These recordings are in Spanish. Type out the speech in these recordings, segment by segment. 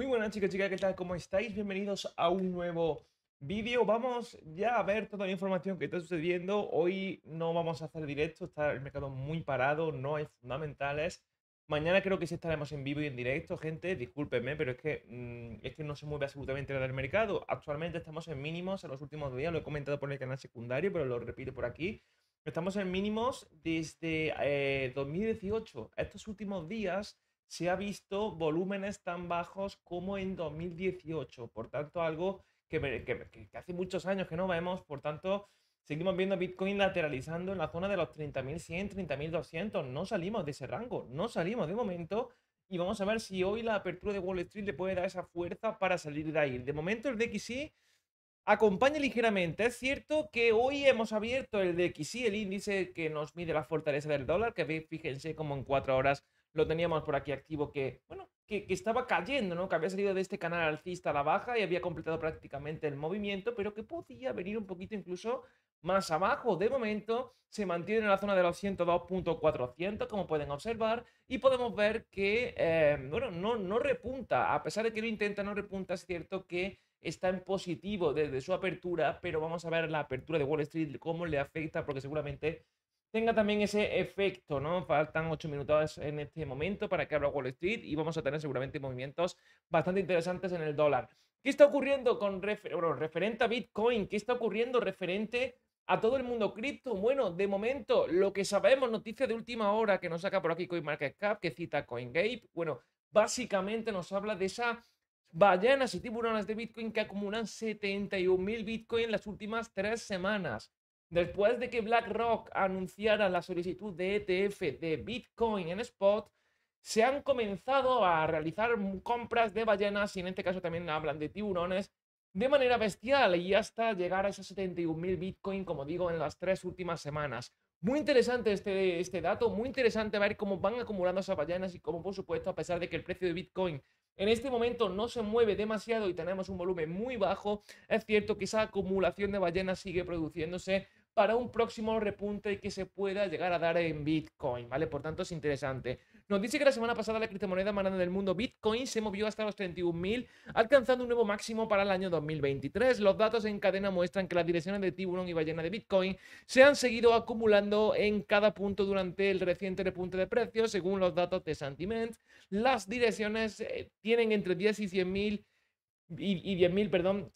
Muy buenas chicas, chicas, ¿qué tal? ¿Cómo estáis? Bienvenidos a un nuevo vídeo. Vamos ya a ver toda la información que está sucediendo. Hoy no vamos a hacer directo, está el mercado muy parado, no hay fundamentales. Mañana creo que sí estaremos en vivo y en directo, gente, discúlpenme, pero es que, mm, no se mueve absolutamente nada el mercado. Actualmente estamos en mínimos en los últimos días, lo he comentado por el canal secundario, pero lo repito por aquí. Estamos en mínimos desde 2018. Eh, Estos últimos días se ha visto volúmenes tan bajos como en 2018. Por tanto, algo que, hace muchos años que no vemos. Por tanto, seguimos viendo Bitcoin lateralizando en la zona de los 30.100, 30.200. No salimos de ese rango, no salimos de momento. Y vamos a ver si hoy la apertura de Wall Street le puede dar esa fuerza para salir de ahí. De momento el DXY acompaña ligeramente. Es cierto que hoy hemos abierto el DXY, el índice que nos mide la fortaleza del dólar, que fíjense como en cuatro horas lo teníamos por aquí activo, que, bueno, que, estaba cayendo, ¿no? Que había salido de este canal alcista a la baja y había completado prácticamente el movimiento, pero que podía venir un poquito incluso más abajo. De momento se mantiene en la zona de los 102.400, como pueden observar, y podemos ver que, eh, bueno, no, no repunta. A pesar de que lo intenta, no repunta, es cierto que está en positivo desde su apertura, pero vamos a ver la apertura de Wall Street, cómo le afecta, porque seguramente tenga también ese efecto, ¿no? Faltan 8 minutos en este momento para que abra Wall Street y vamos a tener seguramente movimientos bastante interesantes en el dólar. ¿Qué está ocurriendo con referente a Bitcoin? ¿Qué está ocurriendo referente a todo el mundo cripto? Bueno, de momento, lo que sabemos, noticia de última hora que nos saca por aquí CoinMarketCap, que cita CoinGate, bueno, básicamente nos habla de esa ballenas y tiburones de Bitcoin que acumulan 71.000 Bitcoin en las últimas tres semanas. Después de que BlackRock anunciara la solicitud de ETF de Bitcoin en spot, se han comenzado a realizar compras de ballenas y en este caso también hablan de tiburones de manera bestial y hasta llegar a esos 71.000 Bitcoin, como digo, en las tres últimas semanas. Muy interesante este, este dato, muy interesante ver cómo van acumulando esas ballenas y cómo, por supuesto, a pesar de que el precio de Bitcoin en este momento no se mueve demasiado y tenemos un volumen muy bajo, es cierto que esa acumulación de ballenas sigue produciéndose para un próximo repunte que se pueda llegar a dar en Bitcoin, ¿vale? Por tanto, es interesante. Nos dice que la semana pasada la criptomoneda más grande del mundo, Bitcoin, se movió hasta los 31.000, alcanzando un nuevo máximo para el año 2023. Los datos en cadena muestran que las direcciones de tiburón y ballena de Bitcoin se han seguido acumulando en cada punto durante el reciente repunte de precios. Según los datos de Sentiment, las direcciones eh, tienen entre 10 y 100.000 y, y 10.000, perdón,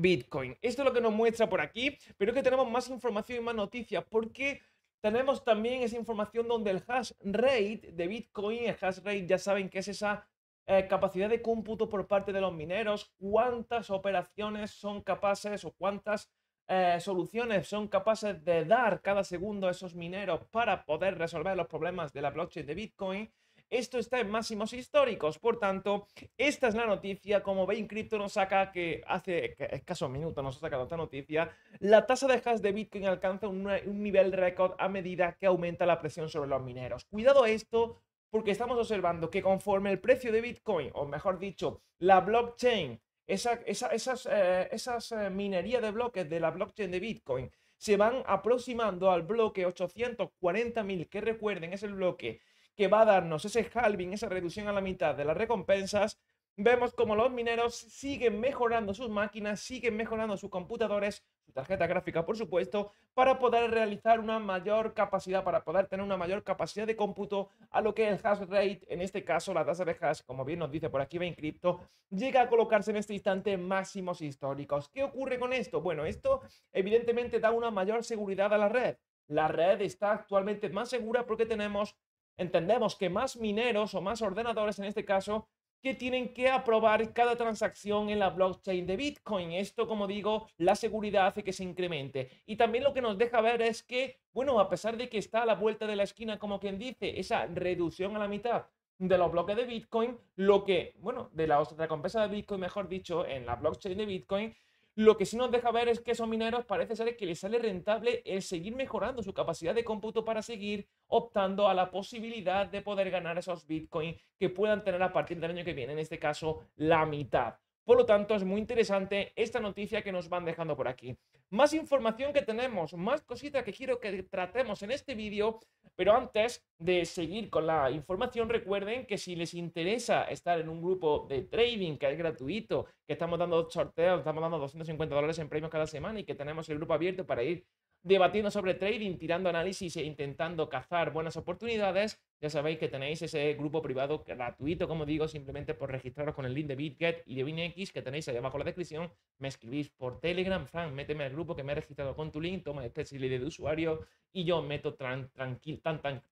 Bitcoin. Esto es lo que nos muestra por aquí, pero que tenemos más información y más noticias porque tenemos también esa información donde el hash rate de Bitcoin, el hash rate ya saben que es esa eh, capacidad de cómputo por parte de los mineros, cuántas operaciones son capaces o cuántas eh, soluciones son capaces de dar cada segundo a esos mineros para poder resolver los problemas de la blockchain de Bitcoin. Esto está en máximos históricos. Por tanto, esta es la noticia. Como veis, Crypto nos saca que hace escasos minutos nos ha sacado esta noticia. La tasa de hash de Bitcoin alcanza un, nivel nivel récord a medida que aumenta la presión sobre los mineros. Cuidado esto porque estamos observando que conforme el precio de Bitcoin, o mejor dicho, la blockchain, esas, eh, esas eh, minerías de bloques de la blockchain de Bitcoin se van aproximando al bloque 840.000, que recuerden, es el bloque que va a darnos ese halving, esa reducción a la mitad de las recompensas, vemos como los mineros siguen mejorando sus máquinas, siguen mejorando sus computadores, su tarjeta gráfica, por supuesto, para poder realizar una mayor capacidad, para poder tener una mayor capacidad de cómputo a lo que el hash rate, en este caso la tasa de hash, como bien nos dice por aquí en Crypto, llega a colocarse en este instante máximos históricos. ¿Qué ocurre con esto? Bueno, esto evidentemente da una mayor seguridad a la red. La red está actualmente más segura porque tenemos entendemos que más mineros o más ordenadores en este caso que tienen que aprobar cada transacción en la blockchain de Bitcoin. Esto, como digo, la seguridad hace que se incremente. Y también lo que nos deja ver es que, bueno, a pesar de que está a la vuelta de la esquina, como quien dice, esa reducción a la mitad de los bloques de Bitcoin, lo que, bueno, de la recompensa de Bitcoin, mejor dicho, en la blockchain de Bitcoin, lo que sí nos deja ver es que esos mineros parece ser que les sale rentable el seguir mejorando su capacidad de cómputo para seguir optando a la posibilidad de poder ganar esos bitcoins que puedan tener a partir del año que viene, en este caso la mitad. Por lo tanto, es muy interesante esta noticia que nos van dejando por aquí. Más información que tenemos, más cositas que quiero que tratemos en este vídeo, pero antes de seguir con la información, recuerden que si les interesa estar en un grupo de trading que es gratuito, que estamos dando sorteos, estamos dando 250 dólares en premios cada semana y que tenemos el grupo abierto para ir debatiendo sobre trading, tirando análisis e intentando cazar buenas oportunidades. Ya sabéis que tenéis ese grupo privado gratuito, como digo, simplemente por registraros con el link de BitGet y de BinX que tenéis ahí abajo en la descripción. Me escribís por Telegram, "Fran, méteme al grupo que me he registrado con tu link, toma este ID de usuario y yo meto tan, tan,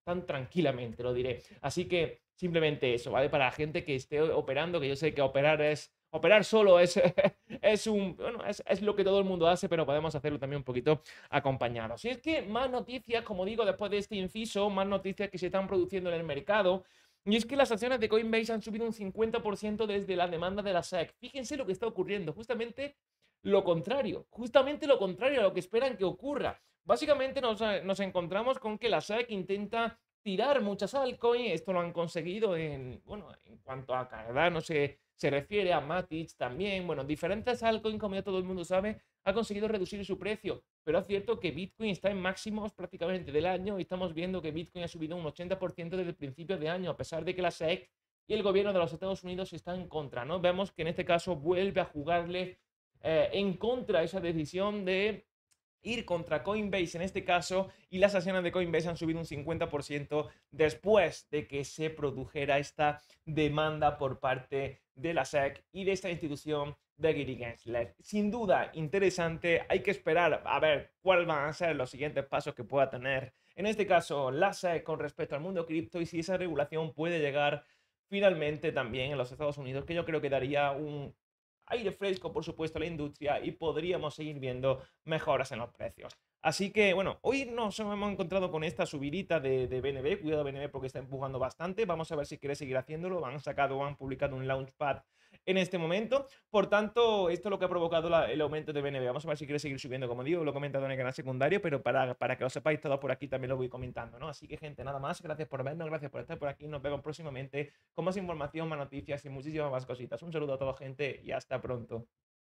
tan tranquilamente, lo diré. Así que simplemente eso, ¿vale? Para la gente que esté operando, que yo sé que operar es operar solo es, es, un, es, lo que todo el mundo hace, pero podemos hacerlo también un poquito acompañado. Si es que más noticias, como digo, después de este inciso, más noticias que se están produciendo en el mercado. Y es que las acciones de Coinbase han subido un 50% desde la demanda de la SEC. Fíjense lo que está ocurriendo, justamente lo contrario, justamente lo contrario a lo que esperan que ocurra. Básicamente nos, eh, encontramos con que la SEC intenta tirar muchas altcoins, esto lo han conseguido en, bueno, en cuanto a no sé se refiere a Matic también. Bueno, diferentes altcoins, como ya todo el mundo sabe, ha conseguido reducir su precio, pero es cierto que Bitcoin está en máximos prácticamente del año y estamos viendo que Bitcoin ha subido un 80% desde el principio de año, a pesar de que la SEC y el gobierno de los Estados Unidos están en contra, ¿no? Vemos que en este caso vuelve a jugarle eh, en contra esa decisión de ir contra Coinbase en este caso y las acciones de Coinbase han subido un 50% después de que se produjera esta demanda por parte de la SEC y de esta institución de Gary Gensler. Sin duda, interesante. Hay que esperar a ver cuáles van a ser los siguientes pasos que pueda tener, en este caso, la SEC con respecto al mundo cripto y si esa regulación puede llegar finalmente también en los Estados Unidos, que yo creo que daría un aire fresco, por supuesto, a la industria y podríamos seguir viendo mejoras en los precios. Así que bueno, hoy nos hemos encontrado con esta subidita de, BNB, cuidado BNB porque está empujando bastante, vamos a ver si quiere seguir haciéndolo, han sacado, o han publicado un launchpad en este momento, por tanto, esto es lo que ha provocado el aumento de BNB, vamos a ver si quiere seguir subiendo, como digo, lo he comentado en el canal secundario, pero para, para que lo sepáis todo por aquí también lo voy comentando, ¿no? Así que gente, nada más, gracias por vernos, gracias por estar por aquí, nos vemos próximamente con más información, más noticias y muchísimas más cositas. Un saludo a toda gente y hasta pronto.